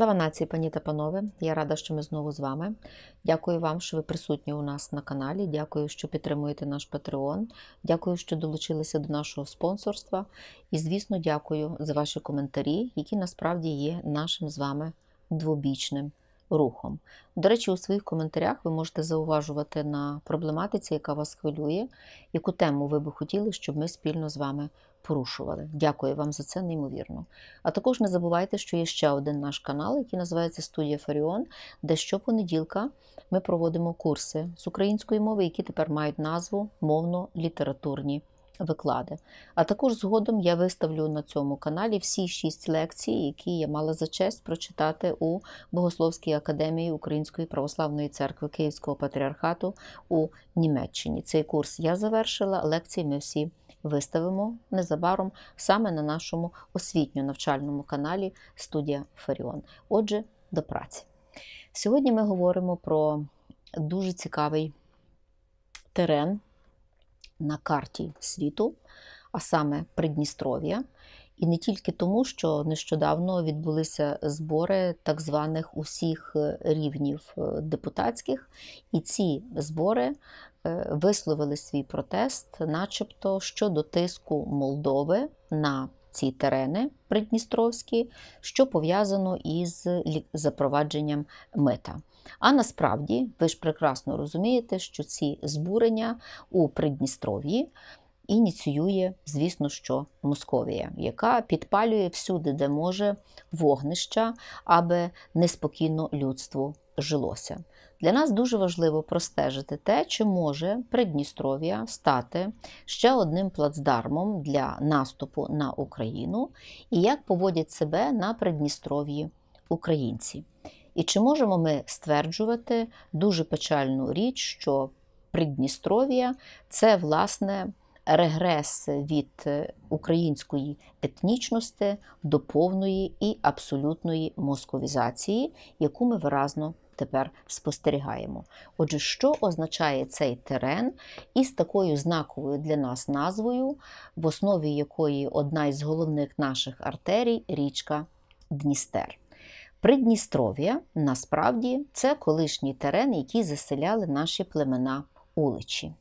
Слава нації, пані та панове! Я рада, що ми знову з вами. Дякую вам, що ви присутні у нас на каналі. Дякую, що підтримуєте наш Патреон. Дякую, що долучилися до нашого спонсорства. І, звісно, дякую за ваші коментарі, які насправді є нашим з вами двобічним рухом. До речі, у своїх коментарях ви можете зауважувати на проблематиці, яка вас хвилює, яку тему ви би хотіли, щоб ми спільно з вами порушували. Дякую вам за це, неймовірно. А також не забувайте, що є ще один наш канал, який називається Студія Фаріон, де щопонеділка ми проводимо курси з української мови, які тепер мають назву мовно-літературні виклади. А також згодом я виставлю на цьому каналі всі шість лекцій, які я мала за честь прочитати у Богословській академії Української православної церкви Київського патріархату у Німеччині. Цей курс я завершила, лекції ми всі виставимо незабаром саме на нашому освітньо-навчальному каналі Студія Фаріон. Отже, до праці. Сьогодні ми говоримо про дуже цікавий терен на карті світу, а саме Придністров'я. І не тільки тому, що нещодавно відбулися збори так званих усіх рівнів е, депутатських, і ці збори Е, висловили свій протест, начебто щодо тиску Молдови на ці терени Придністровські, що пов'язано із запровадженням мета. А насправді ви ж прекрасно розумієте, що ці збурення у Придністров'ї. Ініціює, звісно, що Московія, яка підпалює всюди, де може вогнища, аби неспокійно людству жилося. Для нас дуже важливо простежити те, чи може Придністров'я стати ще одним плацдармом для наступу на Україну і як поводять себе на Придністров'ї українці. І чи можемо ми стверджувати дуже печальну річ, що Придністров'я це власне регрес від української етнічності до повної і абсолютної московізації, яку ми виразно тепер спостерігаємо. Отже, що означає цей терен із такою знаковою для нас назвою, в основі якої одна із головних наших артерій річка Дністер. Придністров'я насправді це колишній терен, який заселяли наші племена уличі.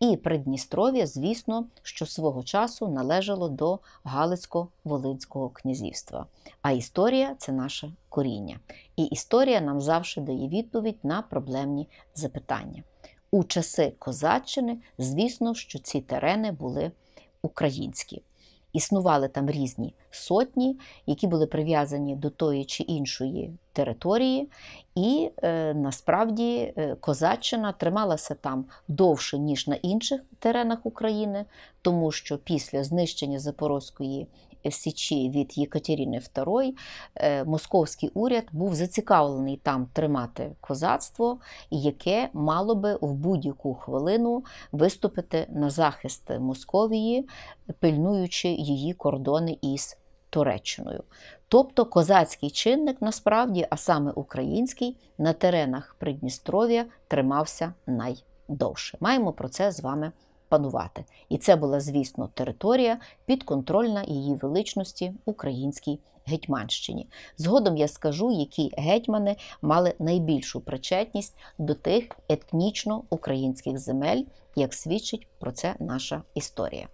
І Придністров'я, звісно, що свого часу належало до Галицько-Волинського князівства. А історія це наше коріння. І історія нам завжди дає відповідь на проблемні запитання. У часи Козаччини, звісно, що ці терени були українські. Існували там різні сотні, які були прив'язані до тої чи іншої території, і е, насправді е, Козаччина трималася там довше ніж на інших теренах України, тому що після знищення Запорозької Січі від Єкатерини II, е, московський уряд був зацікавлений там тримати козацтво, яке мало би в будь-яку хвилину виступити на захист Московії, пильнуючи її кордони із Туреччиною. Тобто козацький чинник насправді, а саме український, на теренах Придністров'я тримався найдовше. Маємо про це з вами панувати. І це була, звісно, територія підконтрольна її величності українській гетьманщині. Згодом я скажу, які гетьмани мали найбільшу причетність до тих етнічно українських земель, як свідчить про це наша історія.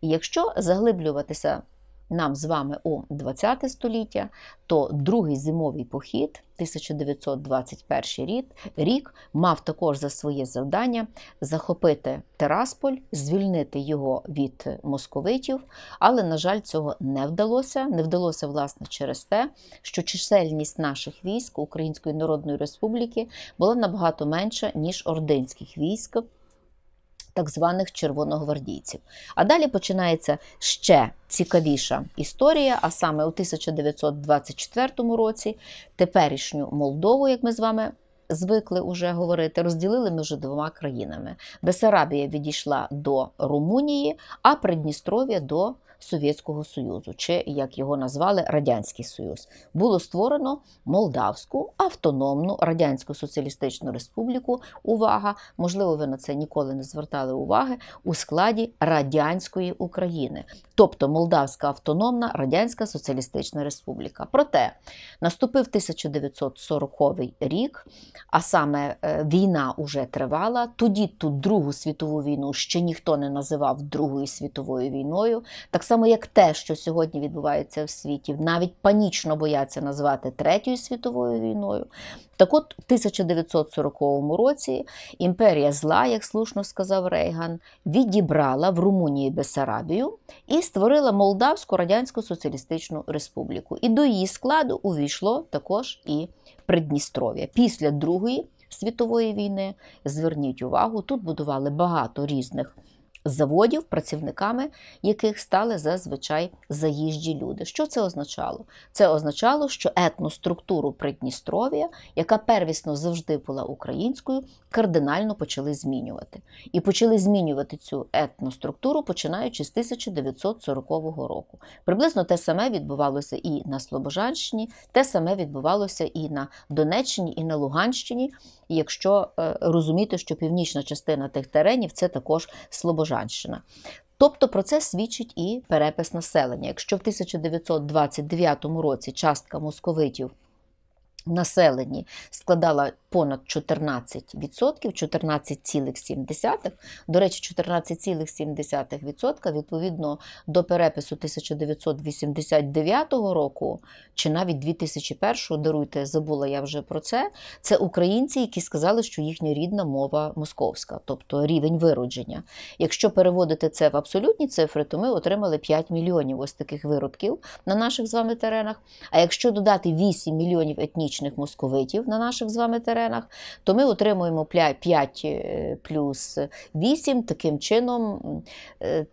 І якщо заглиблюватися нам з вами у 20 століття, то другий зимовий похід, 1921 рік, мав також за своє завдання захопити Терасполь, звільнити його від московитів, але, на жаль, цього не вдалося. Не вдалося власне через те, що чисельність наших військ Української Народної Республіки була набагато менша, ніж ординських військ так званих червоногвардійців. А далі починається ще цікавіша історія. А саме у 1924 році теперішню Молдову, як ми з вами. Звикли уже говорити, розділили між двома країнами. Бесарабія відійшла до Румунії, а Придністров'я до Совєтського Союзу, чи як його назвали Радянський Союз, було створено Молдавську автономну радянську соціалістичну республіку. Увага! Можливо, ви на це ніколи не звертали уваги у складі радянської України, тобто Молдавська автономна Радянська Соціалістична Республіка. Проте наступив 1940 рік, а саме е, війна уже тривала. Тоді тут Другу світову війну ще ніхто не називав Другою світовою війною. Так само як те, що сьогодні відбувається в світі, навіть панічно бояться назвати Третьою світовою війною. Так от, в 1940 році імперія зла, як слушно сказав Рейган, відібрала в Румунії Бесарабію і створила Молдавську Радянську Соціалістичну Республіку. І до її складу увійшло також і Придністров'я після Другої світової війни. Зверніть увагу, тут будували багато різних заводів, працівниками яких стали зазвичай заїжджі люди. Що це означало? Це означало, що етну структуру Придністров'я, яка первісно завжди була українською, кардинально почали змінювати. І почали змінювати цю етну структуру, починаючи з 1940 року. Приблизно те саме відбувалося і на Слобожанщині, те саме відбувалося і на Донеччині, і на Луганщині. Якщо е, розуміти, що північна частина тих теренів це також Слобожанщина. Лужанщина. Тобто про це свідчить і перепис населення. Якщо в 1929 році частка московитів в населенні складала понад 14%, 14,7%. До речі, 14,7% відповідно до перепису 1989 року чи навіть 2001, го даруйте, забула я вже про це. Це українці, які сказали, що їхня рідна мова московська, тобто рівень виродження. Якщо переводити це в абсолютні цифри, то ми отримали 5 мільйонів ось таких виродків на наших з вами теренах. А якщо додати 8 мільйонів етнічних московитів на наших з вами теренах, теренах, то ми отримуємо 5 е, плюс 8, таким чином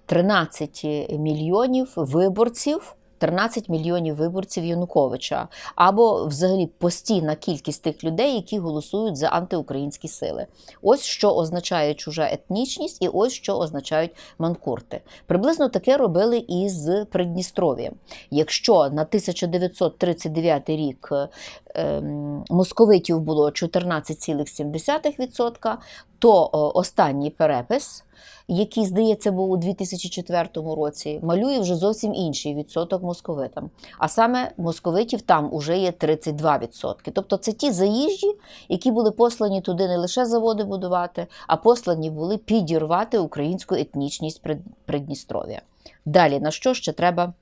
13 е, мільйонів виборців 13 мільйонів виборців Януковича, або взагалі постійна кількість тих людей, які голосують за антиукраїнські сили. Ось що означає чужа етнічність, і ось що означають манкурти. Приблизно таке робили і з Придністров'ям. Якщо на 1939 рік ем, московитів було 14,7%, то е, останній перепис який, здається, був у 2004 році, малює вже зовсім інший відсоток московитам. А саме московитів там уже є 32%. Тобто це ті заїжджі, які були послані туди не лише заводи будувати, а послані були підірвати українську етнічність Придністров'я. Далі на що ще треба?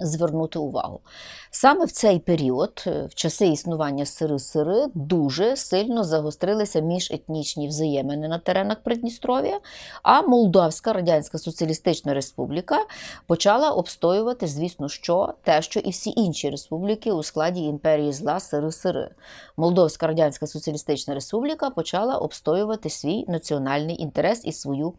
звернути увагу. Саме в цей період, е, в часи існування сири-сири, дуже сильно загострилися міжетнічні взаємини на теренах Придністров'я, а Молдавська Радянська Соціалістична Республіка почала обстоювати, звісно, що те, що і всі інші республіки у складі імперії зла сири-сири. Молдовська Радянська Соціалістична Республіка почала обстоювати свій національний інтерес і свою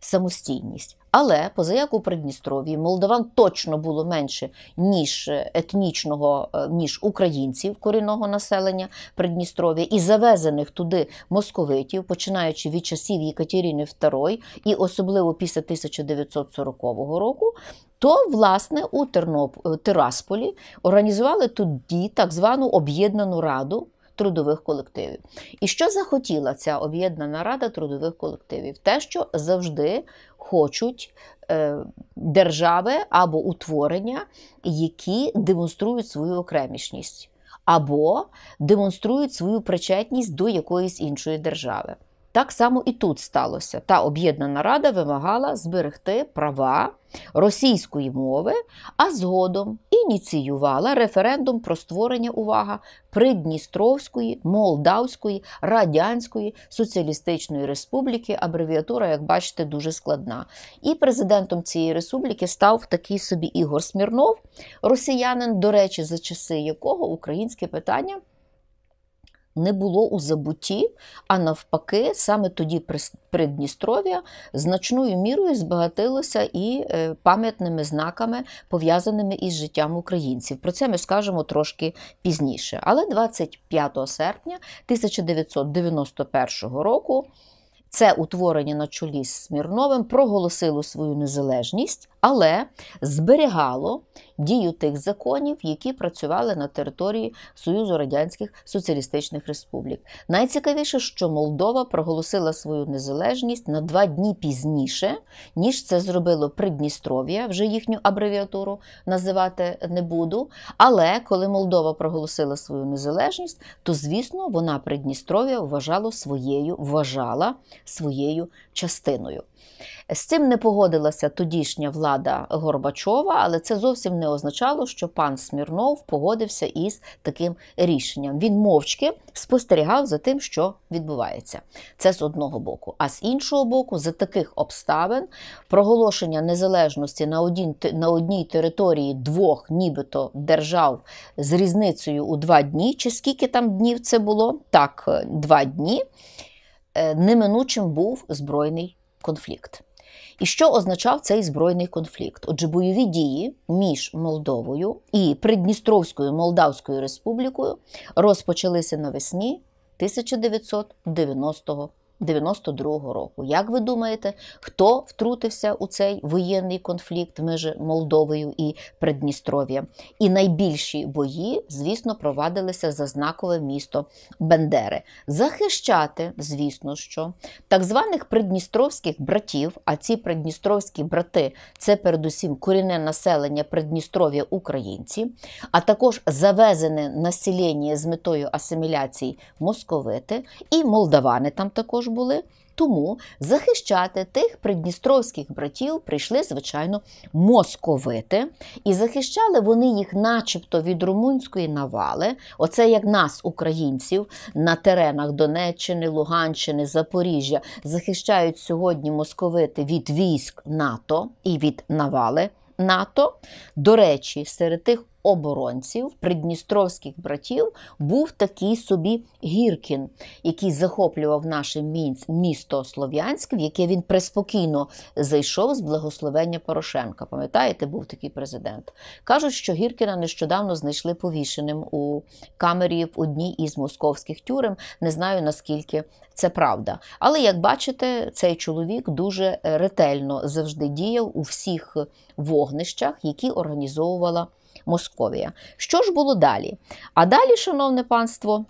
самостійність. Але поза як у Придністров'ї молдаван точно було менше ніж е, етнічного, е, ніж українців корінного населення Придністров'я і завезених туди московитів, починаючи від часів Єкатеріни II і особливо після 1940 року. То, власне, у Терноп... Е, Терасполі організували тоді так звану об'єднану раду трудових колективів. І що захотіла ця об'єднана рада трудових колективів? Те, що завжди хочуть е, держави або утворення, які демонструють свою окремішність. Або демонструють свою причетність до якоїсь іншої держави. Так само і тут сталося. Та об'єднана рада вимагала зберегти права російської мови, а згодом ініціювала референдум про створення увага Придністровської, Молдавської, Радянської Соціалістичної Республіки. Абревіатура, як бачите, дуже складна. І президентом цієї республіки став такий собі Ігор Смірнов, росіянин, до речі, за часи якого українське питання не було у забутті, а навпаки, саме тоді Придністров'я значною мірою збагатилося і е, пам'ятними знаками, пов'язаними із життям українців. Про це ми скажемо трошки пізніше. Але 25 серпня 1991 року. Це утворення на чолі з Смірновим проголосило свою незалежність, але зберігало дію тих законів, які працювали на території Союзу Радянських Соціалістичних Республік. Найцікавіше, що Молдова проголосила свою незалежність на два дні пізніше, ніж це зробило Придністров'я. Вже їхню абревіатуру називати не буду. Але коли Молдова проголосила свою незалежність, то звісно вона Придністров'я вважала своєю, вважала своєю частиною. З цим не погодилася тодішня влада Горбачова, але це зовсім не означало, що пан Смірнов погодився із таким рішенням. Він мовчки спостерігав за тим, що відбувається. Це з одного боку. А з іншого боку, за таких обставин проголошення незалежності на одній, на одній території двох, нібито держав з різницею у два дні, чи скільки там днів це було? Так, е, два дні. Е, неминучим був збройний конфлікт. І що означав цей збройний конфлікт? Отже, бойові дії між Молдовою і Придністровською Молдавською Республікою розпочалися навесні 1990 року. 92-го року. Як ви думаєте, хто втрутився у цей воєнний конфлікт між Молдовою і Придністров'ям? І найбільші бої, звісно, провадилися за знакове місто Бендери. Захищати, звісно, що так званих придністровських братів, а ці придністровські брати це передусім корінне населення Придністров'я українці, а також завезене населення з метою асиміляції московити і молдавани там також також були. Тому захищати тих придністровських братів прийшли, звичайно, московити, і захищали вони їх, начебто, від румунської навали. Оце як нас, українців, на теренах Донеччини, Луганщини, Запоріжжя, захищають сьогодні московити від військ НАТО і від навали. НАТО, до речі, серед тих оборонців, придністровських братів, був такий собі Гіркін, який захоплював наше місто Слов'янськ, в яке він преспокійно зайшов з благословення Порошенка. Пам'ятаєте, був такий президент. Кажуть, що Гіркіна нещодавно знайшли повішеним у камері в одній із московських тюрем. Не знаю наскільки це правда. Але як бачите, цей чоловік дуже ретельно завжди діяв у всіх вогнищах, які організовувала. Московія. Що ж було далі? А далі, шановне панство,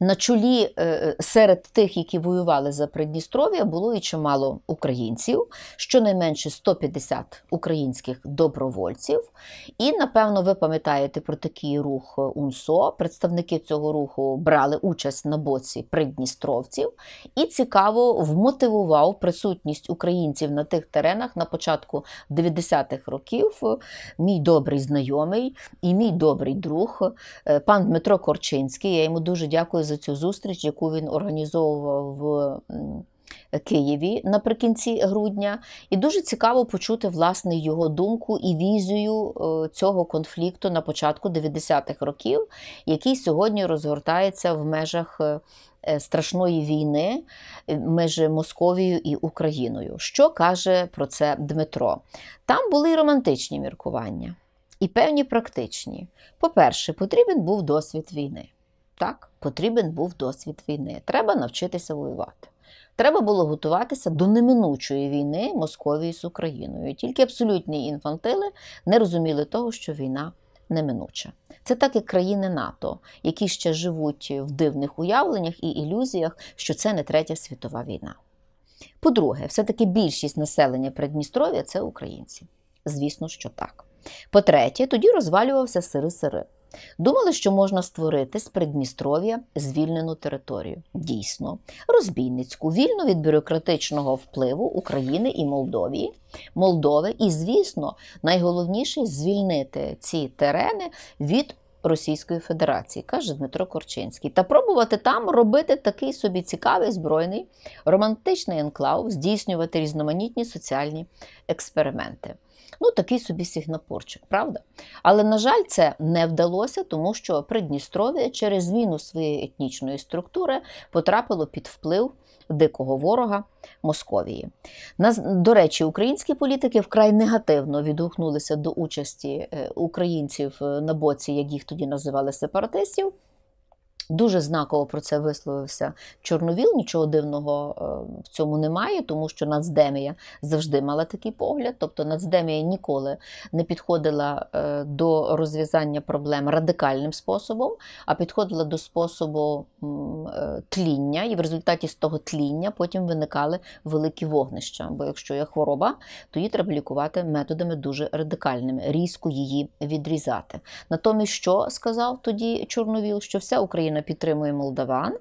на чолі е, е, серед тих, які воювали за Придністров'я, було і чимало українців, щонайменше 150 українських добровольців. І, напевно, ви пам'ятаєте про такий рух е, УНСО. Представники цього руху брали участь на боці придністровців і цікаво вмотивував присутність українців на тих теренах на початку 90-х років. Мій добрий знайомий і мій добрий друг, пан Дмитро Корчинський. Я йому дуже дякую за за цю зустріч, яку він організовував в Києві наприкінці грудня. І дуже цікаво почути власне його думку і візію е, цього конфлікту на початку 90-х років, який сьогодні розгортається в межах. Е, е, страшної війни між Московією і Україною. Що каже про це Дмитро? Там були і романтичні міркування, і певні практичні. По-перше, потрібен був досвід війни. Так, потрібен був досвід війни. Треба навчитися воювати. Треба було готуватися до неминучої війни Московії з Україною. Тільки абсолютні інфантили не розуміли того, що війна неминуча. Це так і країни НАТО, які ще живуть в дивних уявленнях і ілюзіях, що це не третя світова війна. По-друге, все-таки більшість населення Придністров'я це українці. Звісно, що так. По-третє, тоді розвалювався сири-сири. Думали, що можна створити з Придністров'я звільнену територію, дійсно, розбійницьку, вільну від бюрократичного впливу України і Молдовії, Молдови, і, звісно, найголовніше звільнити ці терени від. Російської Федерації, каже Дмитро Корчинський, та пробувати там робити такий собі цікавий збройний романтичний енклав, здійснювати різноманітні соціальні експерименти. Ну, такий собі Сігнапорчик, правда? Але, на жаль, це не вдалося, тому що Придністров'я через зміну своєї етнічної структури потрапило під вплив дикого ворога Московії. До речі, українські політики вкрай негативно відгукнулися до участі е, українців е, на боці, як їх тоді називали сепаратистів. Дуже знаково про це висловився Чорновіл. Нічого дивного е, в цьому немає, тому що Нацдемія завжди мала такий погляд. Тобто Нацдемія ніколи не підходила е, до розв'язання проблем радикальним способом, а підходила до способу Е, тління, і в результаті з того тління потім виникали великі вогнища. Бо якщо є хвороба, то її треба лікувати методами дуже радикальними, різко її відрізати. Натомість, що сказав тоді Чорновіл, що вся Україна підтримує молдаван,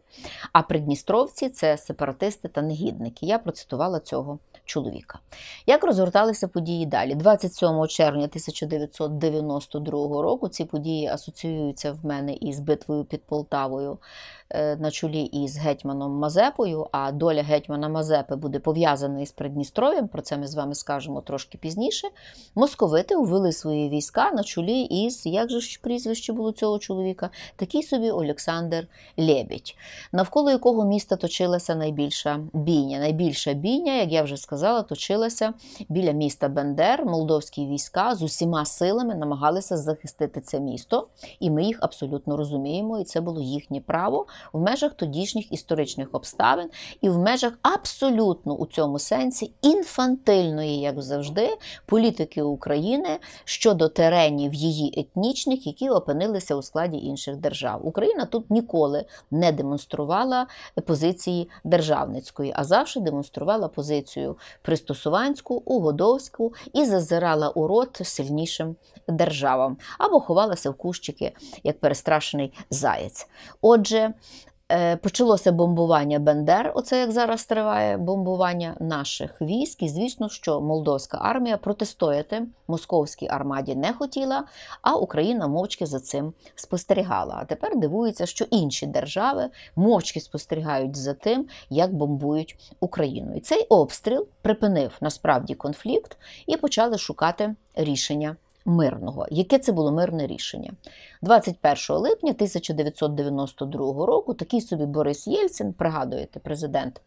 а придністровці це сепаратисти та негідники. Я процитувала цього чоловіка. Як розгорталися події далі? 27 червня 1992 року ці події асоціюються в мене із битвою під Полтавою. Е, на чолі із гетьманом Мазепою, а доля гетьмана Мазепи буде пов'язана із Придністров'ям, про це ми з вами скажемо трошки пізніше. Московити увели свої війська на чолі із, як же ж прізвище було цього чоловіка, такий собі Олександр Лєбідь, навколо якого міста точилася найбільша бійня. Найбільша бійня, як я вже сказала, точилася біля міста Бендер. Молдовські війська з усіма силами намагалися захистити це місто, і ми їх абсолютно розуміємо, і це було їхнє право в межах тодішніх історичних обставин і в межах абсолютно у цьому сенсі інфантильної, як завжди, політики України щодо теренів її етнічних, які опинилися у складі інших держав. Україна тут ніколи не демонструвала позиції державницької, а завжди демонструвала позицію пристосуванську, угодовську і зазирала у рот сильнішим державам або ховалася в кущики, як перестрашений заєць. Отже, Е, почалося бомбування Бендер, оце як зараз триває бомбування наших військ. І звісно, що молдовська армія протистояти московській армаді не хотіла, а Україна мовчки за цим спостерігала. А тепер дивується, що інші держави мовчки спостерігають за тим, як бомбують Україну. І цей обстріл припинив насправді конфлікт і почали шукати рішення мирного. Яке це було мирне рішення? 21 липня 1992 року такий собі Борис Єльцин, пригадуєте, президент.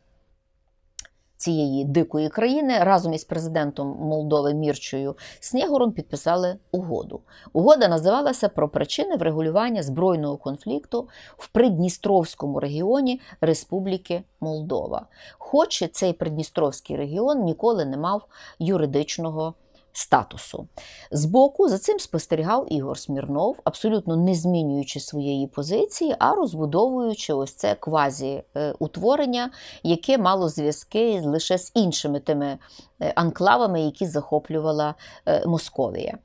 Цієї дикої країни разом із президентом Молдови Мірчою Снєгором підписали угоду. Угода називалася про причини врегулювання збройного конфлікту в Придністровському регіоні Республіки Молдова. Хоч цей Придністровський регіон ніколи не мав юридичного статусу. Збоку за цим спостерігав Ігор Смірнов, абсолютно не змінюючи своєї позиції, а розбудовуючи ось це квазі е, утворення, яке мало зв'язки лише з іншими тими е, анклавами, які захоплювала е, Московія.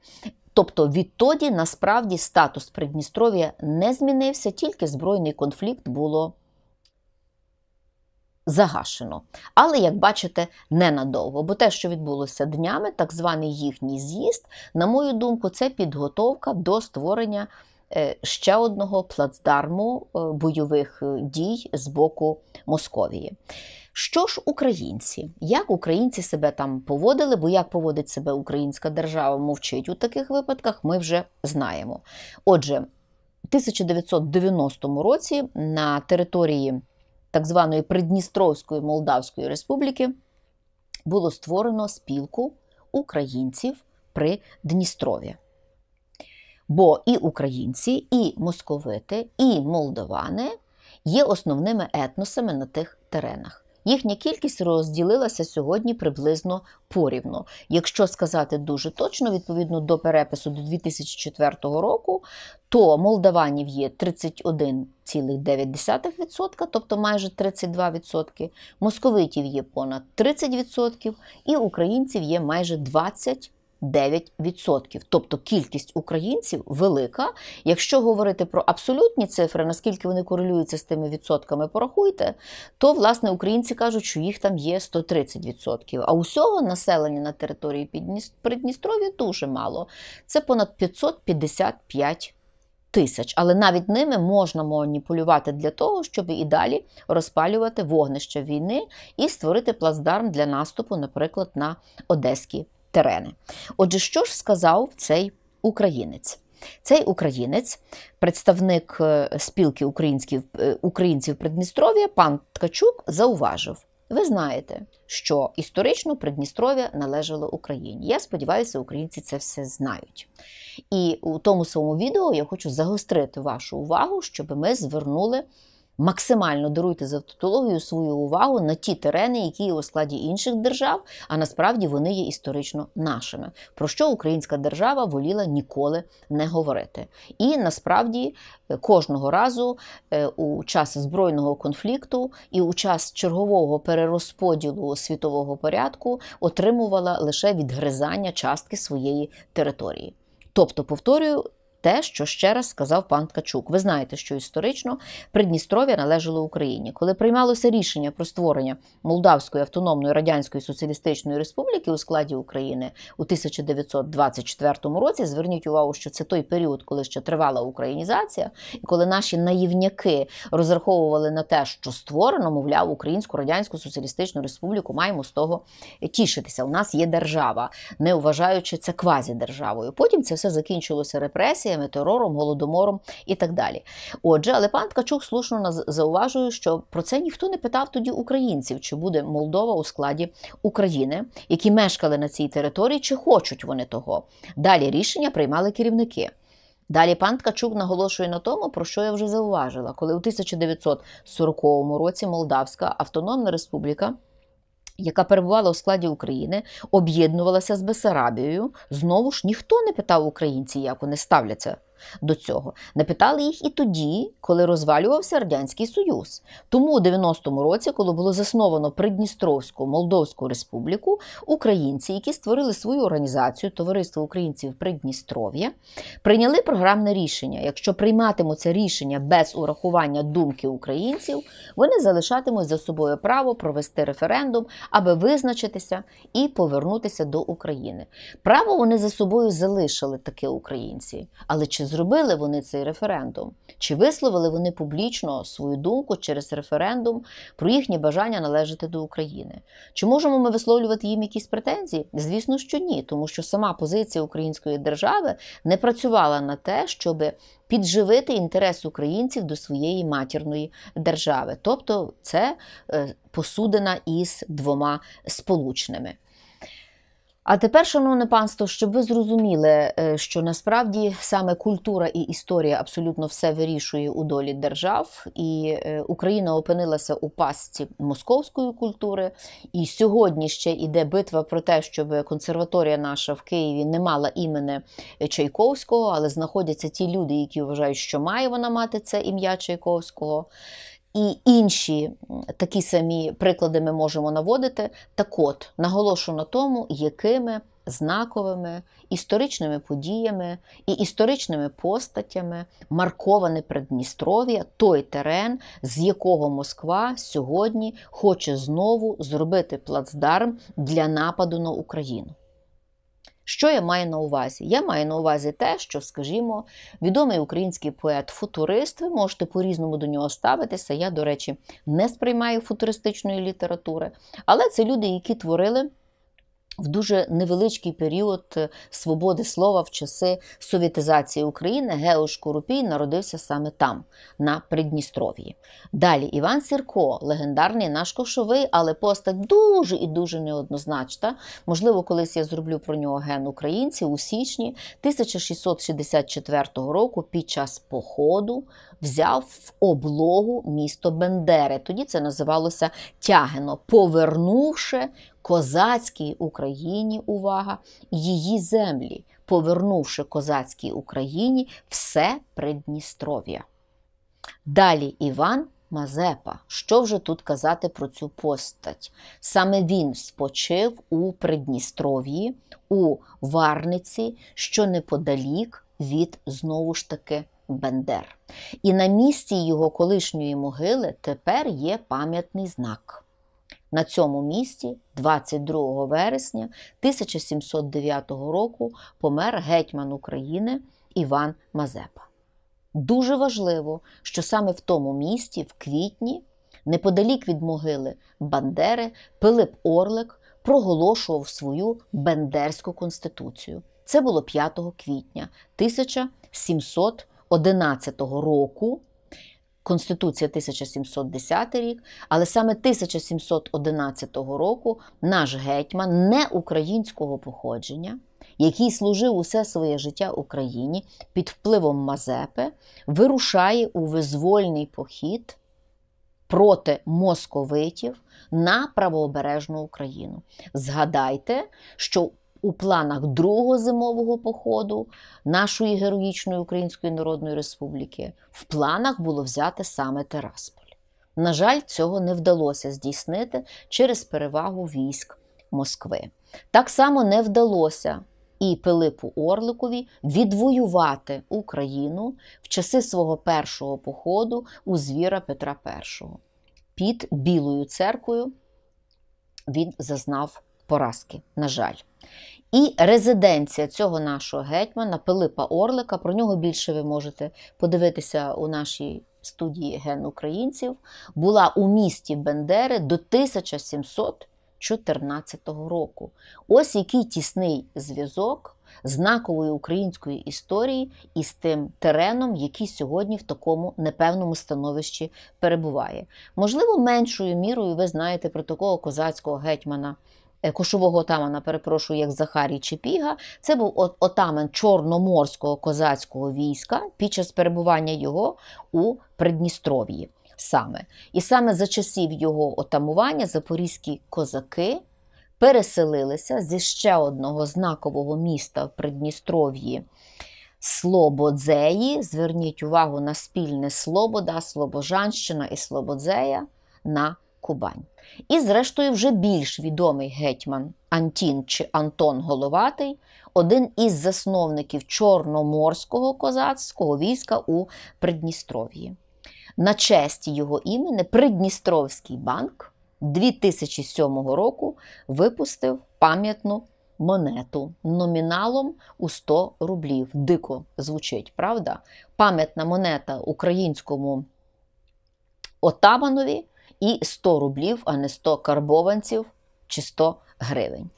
Тобто відтоді насправді статус Придністров'я не змінився, тільки збройний конфлікт було загашено. Але, як бачите, ненадовго. Бо те, що відбулося днями, так званий їхній з'їзд, на мою думку, це підготовка до створення е, ще одного плацдарму е, бойових е, дій з боку Московії. Що ж українці? Як українці себе там поводили, бо як поводить себе українська держава, мовчить у таких випадках, ми вже знаємо. Отже, в 1990 році на території так званої Придністровської Молдавської Республіки було створено спілку українців при Дністрові. Бо і українці, і московити, і молдовани є основними етносами на тих теренах. Їхня кількість розділилася сьогодні приблизно порівно. Якщо сказати дуже точно, відповідно до перепису до 2004 року, то молдаванів є 31,9%, тобто майже 32%, московитів є понад 30%, і українців є майже 20%. 9%. Тобто кількість українців велика. Якщо говорити про абсолютні цифри, наскільки вони корелюються з тими відсотками, порахуйте, то власне українці кажуть, що їх там є 130%. А усього населення на території Придністров'я дуже мало. Це понад 555 тисяч. Але навіть ними можна маніпулювати для того, щоб і далі розпалювати вогнище війни і створити плацдарм для наступу, наприклад, на Одеські терени. Отже, що ж сказав цей українець? Цей українець, представник е, спілки українців, е, українців Придністров'я, пан Ткачук, зауважив. Ви знаєте, що історично Придністров'я належало Україні. Я сподіваюся, українці це все знають. І у тому самому відео я хочу загострити вашу увагу, щоб ми звернули максимально даруйте за тавтологію свою увагу на ті терени, які є у складі інших держав, а насправді вони є історично нашими, про що українська держава воліла ніколи не говорити. І насправді е, кожного разу е, у час збройного конфлікту і у час чергового перерозподілу світового порядку отримувала лише відгризання частки своєї території. Тобто, повторюю, те, що ще раз сказав пан Ткачук. Ви знаєте, що історично Придністров'я належало Україні. Коли приймалося рішення про створення Молдавської автономної радянської соціалістичної республіки у складі України у 1924 році, зверніть увагу, що це той період, коли ще тривала українізація, і коли наші наївняки розраховували на те, що створено, мовляв, Українську радянську соціалістичну республіку, маємо з того тішитися. У нас є держава, не вважаючи це квазідержавою. Потім це все закінчилося репресією депресіями, терором, голодомором і так далі. Отже, але пан Ткачук слушно зауважує, що про це ніхто не питав тоді українців, чи буде Молдова у складі України, які мешкали на цій території, чи хочуть вони того. Далі рішення приймали керівники. Далі пан Ткачук наголошує на тому, про що я вже зауважила, коли у 1940 році Молдавська Автономна Республіка яка перебувала у складі України, об'єднувалася з Бесарабією. Знову ж ніхто не питав українців, як вони ставляться до цього. Напитали їх і тоді, коли розвалювався Радянський Союз. Тому у 90-му році, коли було засновано Придністровську Молдовську Республіку, українці, які створили свою організацію Товариство Українців Придністров'я, прийняли програмне рішення. Якщо прийматимуться рішення без урахування думки українців, вони залишатимуть за собою право провести референдум, аби визначитися і повернутися до України. Право вони за собою залишили таке українці, але чи зробили вони цей референдум, чи висловили вони публічно свою думку через референдум про їхнє бажання належати до України? Чи можемо ми висловлювати їм якісь претензії? Звісно, що ні, тому що сама позиція української держави не працювала на те, щоб Підживити інтерес українців до своєї матірної держави, тобто це е, посудина із двома сполучними. А тепер, шановне панство, щоб ви зрозуміли, е, що насправді саме культура і історія абсолютно все вирішує у долі держав, і е, Україна опинилася у пастці московської культури. І сьогодні ще йде битва про те, щоб консерваторія наша в Києві не мала імені Чайковського, але знаходяться ті люди, які вважають, що має вона мати це ім'я Чайковського і інші такі самі приклади ми можемо наводити. Так от наголошу на тому, якими знаковими історичними подіями і історичними постатями марковане Придністров'я, той терен, з якого Москва сьогодні хоче знову зробити плацдарм для нападу на Україну. Що я маю на увазі? Я маю на увазі те, що, скажімо, відомий український поет-футурист, ви можете по-різному до нього ставитися. Я, до речі, не сприймаю футуристичної літератури, але це люди, які творили в дуже невеличкий період е, свободи слова в часи совітизації України Геош Курупій народився саме там, на Придністров'ї. Далі Іван Сірко, легендарний наш кошовий, але постать дуже і дуже неоднозначна. Можливо, колись я зроблю про нього ген українці у січні 1664 року під час походу взяв в облогу місто Бендери. Тоді це називалося Тягино, повернувши козацькій Україні увага, її землі, повернувши козацькій Україні все Придністров'я. Далі Іван. Мазепа, що вже тут казати про цю постать? Саме він спочив у Придністров'ї, у Варниці, що неподалік від знову ж таки Бендер. І на місці його колишньої могили тепер є пам'ятний знак. На цьому місці, 22 вересня 1709 року, помер гетьман України Іван Мазепа. Дуже важливо, що саме в тому місті, в квітні, неподалік від могили Бандери, Пилип Орлик проголошував свою Бендерську конституцію. Це було 5 квітня 1709 року. 11 року. Конституція 1710 рік, але саме 1711 року наш гетьман не українського походження, який служив усе своє життя Україні під впливом Мазепи, вирушає у визвольний похід проти московитів на правообережну Україну. Згадайте, що у планах другого зимового походу нашої героїчної Української Народної Республіки в планах було взяти саме Терасполь. На жаль, цього не вдалося здійснити через перевагу військ Москви. Так само не вдалося. І Пилипу Орликові відвоювати Україну в часи свого першого походу у звіра Петра І. Під Білою церквою він зазнав поразки, на жаль. І резиденція цього нашого гетьмана Пилипа Орлика. Про нього більше ви можете подивитися у нашій студії ген українців, була у місті Бендери до 1714 року. Ось який тісний зв'язок знакової української історії із тим тереном, який сьогодні в такому непевному становищі перебуває. Можливо, меншою мірою ви знаєте про такого козацького гетьмана. Е, кошового отамана, перепрошую, як Захарій Чепіга, це був отаман Чорноморського козацького війська під час перебування його у Придністров'ї. Саме і саме за часів його отамування запорізькі козаки переселилися зі ще одного знакового міста в Придністров'ї Слободзеї. Зверніть увагу на спільне Слобода, Слобожанщина і Слободзея на Кубань. І, зрештою, вже більш відомий гетьман Антін чи Антон Головатий, один із засновників Чорноморського козацького війська у Придністров'ї. На честь його імені Придністровський банк 2007 року випустив пам'ятну монету номіналом у 100 рублів. Дико звучить, правда? Пам'ятна монета українському отаманові і 100 рублів, а не 100 карбованців чи 100 гривень.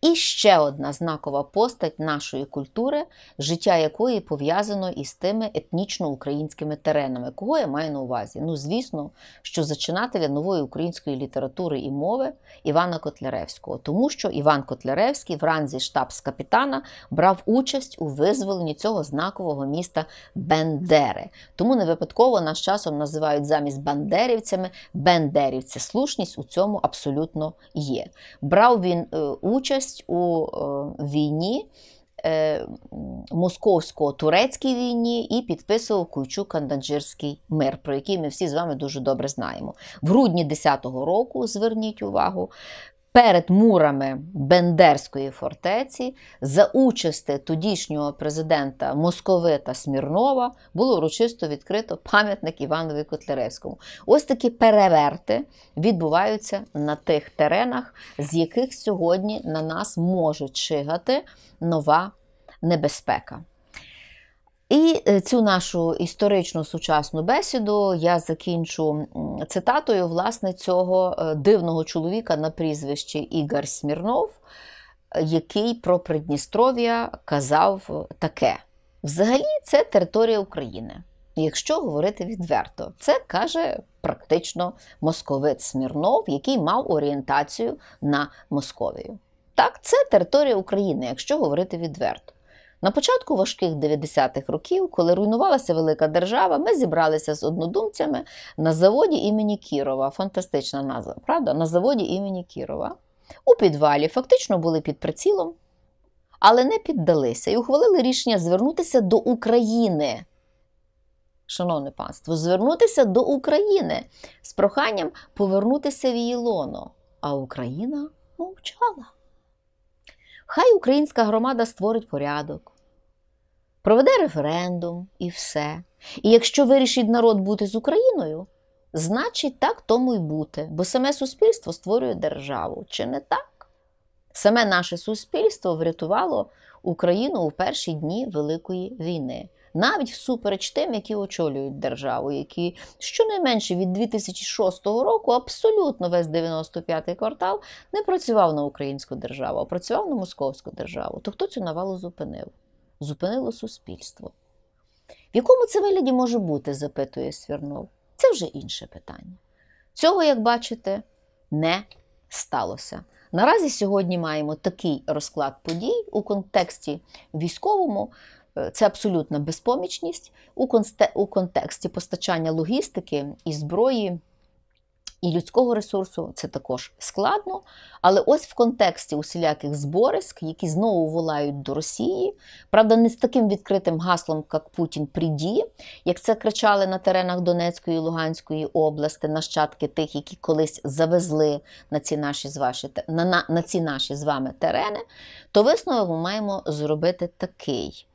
І ще одна знакова постать нашої культури, життя якої пов'язано із тими етнічно-українськими теренами, кого я маю на увазі? Ну, звісно, що зачинателя нової української літератури і мови Івана Котляревського, тому що Іван Котляревський в ранзі штабс-капітана брав участь у визволенні цього знакового міста Бендери. Тому не випадково нас часом називають замість бандерівцями бендерівці. Слушність у цьому абсолютно є. Брав він е, участь участь у е, війні е, московсько-турецькій війні і підписував куйчук канданджирський мир, про який ми всі з вами дуже добре знаємо. В грудні 10-го року, зверніть увагу, перед мурами Бендерської фортеці за участи тодішнього президента Московита Смірнова було урочисто відкрито пам'ятник Іванові Котляревському. Ось такі переверти відбуваються на тих теренах, з яких сьогодні на нас може чигати нова небезпека. І е, цю нашу історичну сучасну бесіду я закінчу цитатою власне цього е, дивного чоловіка на прізвищі Ігор Смірнов, який про Придністров'я казав таке: взагалі, це територія України. Якщо говорити відверто, це каже практично московець Смірнов, який мав орієнтацію на Московію. Так, це територія України, якщо говорити відверто. На початку важких 90-х років, коли руйнувалася велика держава, ми зібралися з однодумцями на заводі імені Кірова. Фантастична назва, правда? На заводі імені Кірова. У підвалі фактично були під прицілом, але не піддалися і ухвалили рішення звернутися до України. Шановне панство, звернутися до України з проханням повернутися в її лоно. А Україна мовчала. Хай українська громада створить порядок, проведе референдум і все. І якщо вирішить народ бути з Україною, значить так тому й бути, бо саме суспільство створює державу. Чи не так? Саме наше суспільство врятувало Україну у перші дні Великої війни навіть всупереч тим, які очолюють державу, які щонайменше від 2006 року абсолютно весь 95-й квартал не працював на українську державу, а працював на московську державу. То тобто хто цю навалу зупинив? Зупинило суспільство. В якому це вигляді може бути, запитує Свірнов. Це вже інше питання. Цього, як бачите, не сталося. Наразі сьогодні маємо такий розклад подій у контексті військовому. Це абсолютна безпомічність у контексті постачання логістики і зброї. І людського ресурсу це також складно. Але ось в контексті усіляких збориск, які знову волають до Росії, правда, не з таким відкритим гаслом, як Путін приді, як це кричали на теренах Донецької і Луганської області, нащадки тих, які колись завезли на ці наші з ваші, на, на, на ці наші з вами терени, то висновок ми маємо зробити такий.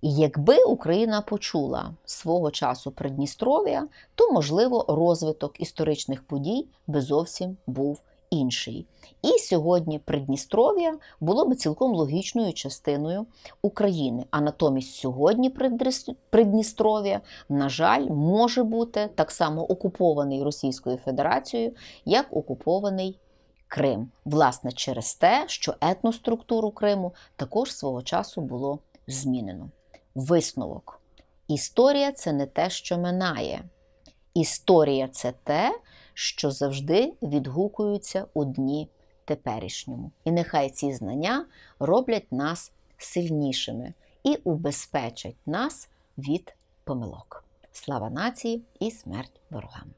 І якби Україна почула свого часу Придністров'я, то, можливо, розвиток історичних подій би зовсім був інший. І сьогодні Придністров'я було би цілком логічною частиною України. А натомість сьогодні Придністров'я, на жаль, може бути так само окупований Російською Федерацією, як окупований. Крим, власне, через те, що етноструктуру Криму також свого часу було змінено висновок. Історія це не те, що минає. Історія це те, що завжди відгукуються у дні теперішньому. І нехай ці знання роблять нас сильнішими і убезпечать нас від помилок. Слава нації і смерть ворогам!